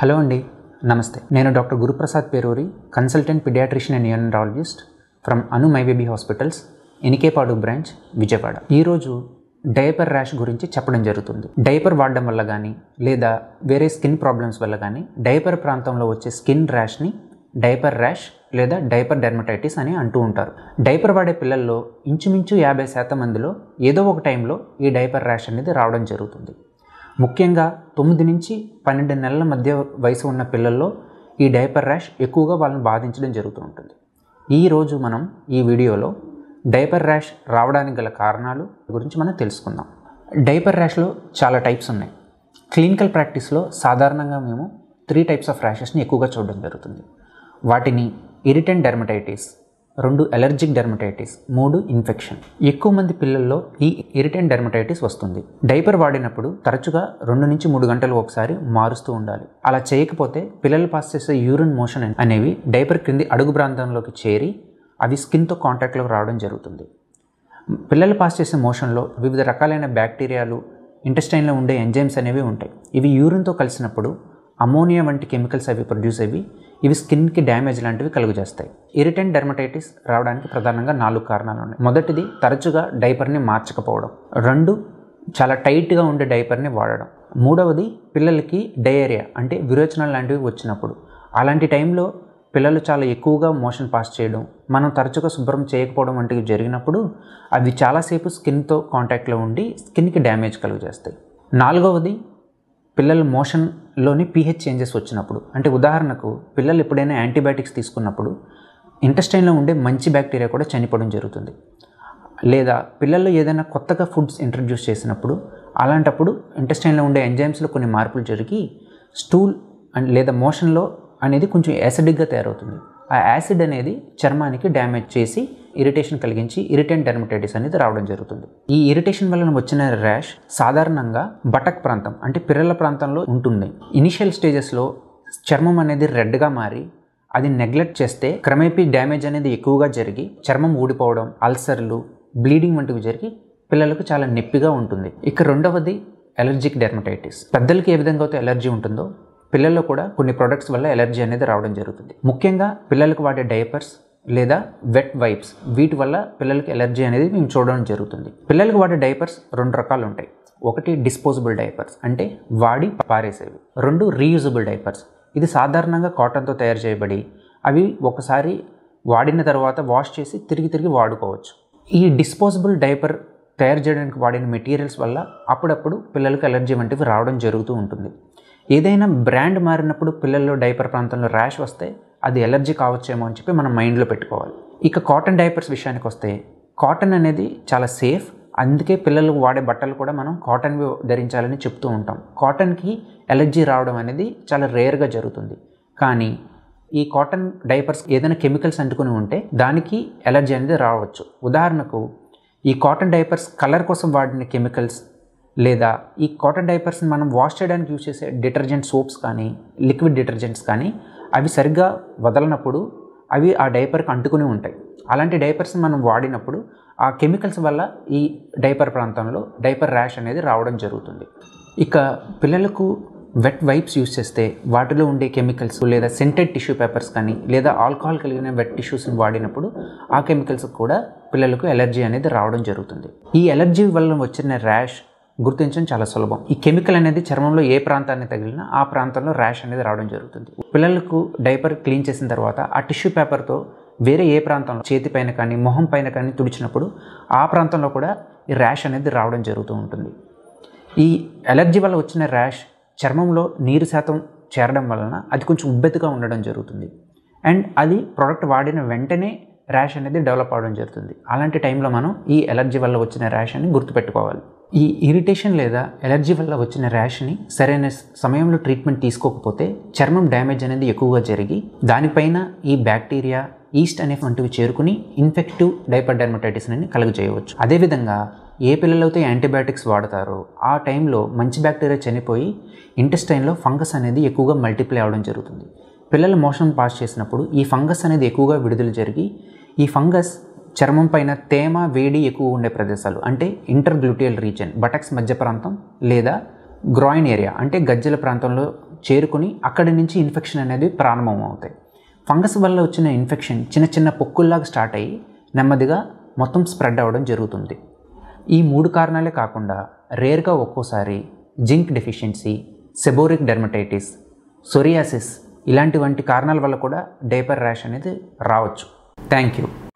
hello అండి నమస్తే నేను doctor Guruprasad Peruri consultant paediatrician and neonatologist from Anu my baby hospitals Enikepadu branch Vijayawada ఈరోజు డైపర్ ర్యాష్ గురించి చెప్పడం జరుగుతుంది డైపర్ వాడడం వల్ల కానీ లేదా వేరే స్కిన్ ప్రాబ్లమ్స్ వల్ల కానీ డైపర్ ప్రాంతంలో వచ్చే స్కిన్ ర్యాష్ని డైపర్ ర్యాష్ లేదా డైపర్ డెర్మటైటిస్ అని అంటూ ఉంటారు డైపర్ వాడే పిల్లల్లో ఇంచుమించు యాభై శాతం మందిలో ఏదో ఒక టైంలో ఈ డైపర్ ర్యాష్ అనేది రావడం జరుగుతుంది ముఖ్యంగా తొమ్మిది నుంచి పన్నెండు నెలల మధ్య వయసు ఉన్న పిల్లల్లో ఈ డైపర్ ర్యాష్ ఎక్కువగా వాళ్ళని బాధించడం జరుగుతూ ఉంటుంది ఈరోజు మనం ఈ వీడియోలో డైపర్ ర్యాష్ రావడానికి గల కారణాలు గురించి మనం తెలుసుకుందాం డైపర్ ర్యాష్లో చాలా టైప్స్ ఉన్నాయి క్లినికల్ ప్రాక్టీస్లో సాధారణంగా మేము త్రీ టైప్స్ ఆఫ్ ర్యాషెస్ని ఎక్కువగా చూడడం జరుగుతుంది వాటిని ఇరిటెంట్ డెర్మటైటిస్ రెండు ఎలర్జిక్ డెర్మటైటిస్ మూడు ఇన్ఫెక్షన్ ఎక్కువ మంది పిల్లల్లో ఈ ఇరిటెంట్ డెర్మటైటిస్ వస్తుంది డైపర్ వాడినప్పుడు తరచుగా రెండు నుంచి మూడు గంటలు ఒకసారి మారుస్తూ ఉండాలి అలా చేయకపోతే పిల్లలు పాస్ చేసే యూరిన్ మోషన్ అనేవి డైపర్ క్రింది అడుగు ప్రాంతంలోకి చేరి అవి స్కిన్తో కాంటాక్ట్లోకి రావడం జరుగుతుంది పిల్లలు పాస్ చేసే మోషన్లో వివిధ రకాలైన బ్యాక్టీరియాలు ఇంటెస్టైన్లో ఉండే ఎంజైమ్స్ అనేవి ఉంటాయి ఇవి యూరిన్తో కలిసినప్పుడు అమోనియా వంటి కెమికల్స్ అవి ప్రొడ్యూస్ అయ్యి ఇవి స్కిన్కి డ్యామేజ్ లాంటివి కలుగజేస్తాయి ఇరిటెంట్ డెర్మటైటిస్ రావడానికి ప్రధానంగా నాలుగు కారణాలు ఉన్నాయి మొదటిది తరచుగా డైపర్ని మార్చకపోవడం రెండు చాలా టైట్గా ఉండే డైపర్ని వాడడం మూడవది పిల్లలకి డయేరియా అంటే విరోచనాలు లాంటివి వచ్చినప్పుడు అలాంటి టైంలో పిల్లలు చాలా ఎక్కువగా మోషన్ పాస్ చేయడం మనం తరచుగా శుభ్రం చేయకపోవడం వంటివి జరిగినప్పుడు అవి చాలాసేపు స్కిన్తో కాంటాక్ట్లో ఉండి స్కిన్కి డ్యామేజ్ కలుగజేస్తాయి నాలుగవది పిల్లల మోషన్లోని పీహెచ్ చేంజెస్ వచ్చినప్పుడు అంటే ఉదాహరణకు పిల్లలు ఎప్పుడైనా యాంటీబయాటిక్స్ తీసుకున్నప్పుడు ఇంటెస్టైన్లో ఉండే మంచి బ్యాక్టీరియా కూడా చనిపోవడం జరుగుతుంది లేదా పిల్లల్లో ఏదైనా కొత్తగా ఫుడ్స్ ఇంట్రడ్యూస్ చేసినప్పుడు అలాంటప్పుడు ఇంటెస్టైన్లో ఉండే ఎంజైమ్స్లో కొన్ని మార్పులు జరిగి స్టూల్ అండ్ లేదా మోషన్లో అనేది కొంచెం యాసిడిక్గా తయారవుతుంది ఆ యాసిడ్ అనేది చర్మానికి డ్యామేజ్ చేసి ఇరిటేషన్ కలిగించి ఇరిటెన్ డెర్మటైటిస్ అనేది రావడం జరుగుతుంది ఈ ఇరిటేషన్ వలన వచ్చిన ర్యాష్ సాధారణంగా బటక్ ప్రాంతం అంటే పిల్లల ప్రాంతంలో ఉంటుంది ఇనిషియల్ స్టేజెస్లో చర్మం అనేది రెడ్గా మారి అది నెగ్లెక్ట్ చేస్తే క్రమేపీ డ్యామేజ్ అనేది ఎక్కువగా జరిగి చర్మం ఊడిపోవడం అల్సర్లు బ్లీడింగ్ వంటివి జరిగి పిల్లలకు చాలా నొప్పిగా ఉంటుంది ఇక రెండవది అలర్జిక్ డెర్మటైటిస్ పెద్దలకి ఏ విధంగా అయితే అలర్జీ ఉంటుందో పిల్లల్లో కూడా కొన్ని ప్రొడక్ట్స్ వల్ల ఎలర్జీ అనేది రావడం జరుగుతుంది ముఖ్యంగా పిల్లలకు వాడే డైపర్స్ లేదా వెట్ వైప్స్ వీటి వల్ల పిల్లలకి ఎలర్జీ అనేది మేము చూడడం జరుగుతుంది పిల్లలకు వాడే డైపర్స్ రెండు రకాలు ఉంటాయి ఒకటి డిస్పోజబుల్ డైపర్స్ అంటే వాడి పారేసేవి రెండు రీయూజబుల్ డైపర్స్ ఇది సాధారణంగా కాటన్తో తయారు చేయబడి అవి ఒకసారి వాడిన తర్వాత వాష్ చేసి తిరిగి తిరిగి వాడుకోవచ్చు ఈ డిస్పోజబుల్ డైపర్ తయారు చేయడానికి వాడిన మెటీరియల్స్ వల్ల అప్పుడప్పుడు పిల్లలకు ఎలర్జీ వంటివి రావడం జరుగుతూ ఉంటుంది ఏదైనా బ్రాండ్ మారినప్పుడు పిల్లల్లో డైపర్ ప్రాంతంలో ర్యాష్ వస్తే అది ఎలర్జీ కావచ్చేమో అని చెప్పి మనం మైండ్లో పెట్టుకోవాలి ఇక కాటన్ డైపర్స్ విషయానికి వస్తే కాటన్ అనేది చాలా సేఫ్ అందుకే పిల్లలు వాడే బట్టలు కూడా మనం కాటన్వి ధరించాలని చెప్తూ ఉంటాం కాటన్కి ఎలర్జీ రావడం అనేది చాలా రేర్గా జరుగుతుంది కానీ ఈ కాటన్ డైపర్స్ ఏదైనా కెమికల్స్ అంటుకుని ఉంటే దానికి ఎలర్జీ అనేది రావచ్చు ఉదాహరణకు ఈ కాటన్ డైపర్స్ కలర్ కోసం వాడిన కెమికల్స్ లేదా ఈ కాటన్ డైపర్స్ని మనం వాష్ చేయడానికి యూజ్ చేసే డిటర్జెంట్ సోప్స్ కానీ లిక్విడ్ డిటర్జెంట్స్ కానీ అవి సరిగ్గా వదలనప్పుడు అవి ఆ డైపర్కి అంటుకుని ఉంటాయి అలాంటి డైపర్స్ని మనం వాడినప్పుడు ఆ కెమికల్స్ వల్ల ఈ డైపర్ ప్రాంతంలో డైపర్ ర్యాష్ అనేది రావడం జరుగుతుంది ఇక పిల్లలకు వెట్ వైప్స్ యూస్ చేస్తే వాటిలో ఉండే కెమికల్స్ లేదా సెంటెడ్ టిష్యూ పేపర్స్ కానీ లేదా ఆల్కహాల్ కలిగిన వెట్ టిష్యూస్ని వాడినప్పుడు ఆ కెమికల్స్ కూడా పిల్లలకు ఎలర్జీ అనేది రావడం జరుగుతుంది ఈ ఎలర్జీ వల్ల వచ్చిన ర్యాష్ గుర్తించడం చాలా సులభం ఈ కెమికల్ అనేది చర్మంలో ఏ ప్రాంతాన్ని తగిలినా ఆ ప్రాంతంలో ర్యాష్ అనేది రావడం జరుగుతుంది పిల్లలకు డైపర్ క్లీన్ చేసిన తర్వాత ఆ టిష్యూ పేపర్తో వేరే ఏ ప్రాంతంలో చేతి పైన కానీ మొహం పైన కానీ తుడిచినప్పుడు ఆ ప్రాంతంలో కూడా ఈ ర్యాష్ అనేది రావడం జరుగుతూ ఉంటుంది ఈ ఎలర్జీ వల్ల వచ్చిన ర్యాష్ చర్మంలో నీరు శాతం చేరడం వలన అది కొంచెం ఉబ్బెత్తుగా ఉండడం జరుగుతుంది అండ్ అది ప్రోడక్ట్ వాడిన వెంటనే ర్యాష్ అనేది డెవలప్ అవ్వడం జరుగుతుంది అలాంటి టైంలో మనం ఈ ఎలర్జీ వల్ల వచ్చిన ర్యాష్ అని గుర్తుపెట్టుకోవాలి ఈ ఇరిటేషన్ లేదా ఎలర్జీ వల్ల వచ్చిన ర్యాష్ని సరైన సమయంలో ట్రీట్మెంట్ తీసుకోకపోతే చర్మం డ్యామేజ్ అనేది ఎక్కువగా జరిగి దానిపైన ఈ బ్యాక్టీరియా ఈస్ట్ అనే వంటివి చేరుకుని ఇన్ఫెక్టివ్ డైపర్ డర్మటైటిస్ అనేది చేయవచ్చు అదేవిధంగా ఏ పిల్లలైతే యాంటీబయాటిక్స్ వాడతారో ఆ టైంలో మంచి బ్యాక్టీరియా చనిపోయి ఇంటెస్టైన్లో ఫంగస్ అనేది ఎక్కువగా మల్టిప్లై అవడం జరుగుతుంది పిల్లలు మోషన్ పాస్ చేసినప్పుడు ఈ ఫంగస్ అనేది ఎక్కువగా విడుదల జరిగి ఈ ఫంగస్ చర్మం పైన తేమ వేడి ఎక్కువ ఉండే ప్రదేశాలు అంటే ఇంటర్గ్లూటియల్ రీజన్ బటక్స్ మధ్య ప్రాంతం లేదా గ్రాయిన్ ఏరియా అంటే గజ్జల ప్రాంతంలో చేరుకుని అక్కడి నుంచి ఇన్ఫెక్షన్ అనేది ప్రారంభం అవుతాయి ఫంగస్ వల్ల వచ్చిన ఇన్ఫెక్షన్ చిన్న చిన్న పొక్కుల్లాగా స్టార్ట్ అయ్యి నెమ్మదిగా మొత్తం స్ప్రెడ్ అవ్వడం జరుగుతుంది ఈ మూడు కారణాలే కాకుండా రేర్గా ఒక్కోసారి zinc deficiency seborrhoeic dermatitis psoriasis ఇలాంటి వంటి కారణాల వల్ల కూడా డేపర్ ర్యాష్ అనేది రావచ్చు థ్యాంక్ యూ